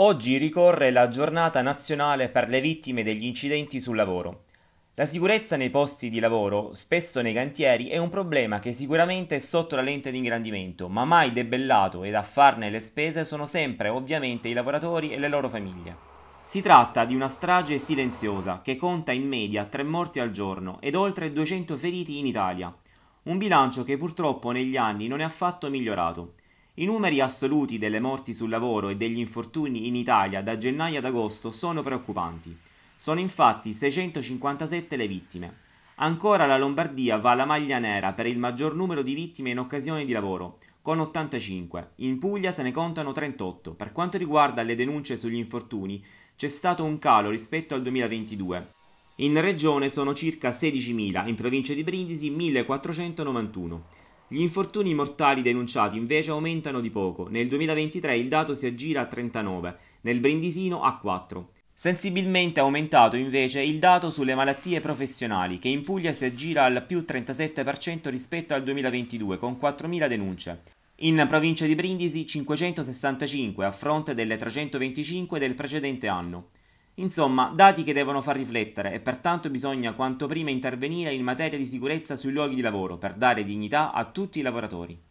Oggi ricorre la giornata nazionale per le vittime degli incidenti sul lavoro. La sicurezza nei posti di lavoro, spesso nei cantieri, è un problema che sicuramente è sotto la lente di ingrandimento, ma mai debellato ed a farne le spese sono sempre ovviamente i lavoratori e le loro famiglie. Si tratta di una strage silenziosa che conta in media tre morti al giorno ed oltre 200 feriti in Italia. Un bilancio che purtroppo negli anni non è affatto migliorato. I numeri assoluti delle morti sul lavoro e degli infortuni in Italia da gennaio ad agosto sono preoccupanti. Sono infatti 657 le vittime. Ancora la Lombardia va alla maglia nera per il maggior numero di vittime in occasione di lavoro, con 85. In Puglia se ne contano 38. Per quanto riguarda le denunce sugli infortuni, c'è stato un calo rispetto al 2022. In regione sono circa 16.000, in provincia di Brindisi 1.491. Gli infortuni mortali denunciati invece aumentano di poco, nel 2023 il dato si aggira a 39, nel Brindisino a 4. Sensibilmente aumentato invece il dato sulle malattie professionali, che in Puglia si aggira al più 37% rispetto al 2022, con 4.000 denunce. In provincia di Brindisi 565 a fronte delle 325 del precedente anno. Insomma, dati che devono far riflettere e pertanto bisogna quanto prima intervenire in materia di sicurezza sui luoghi di lavoro per dare dignità a tutti i lavoratori.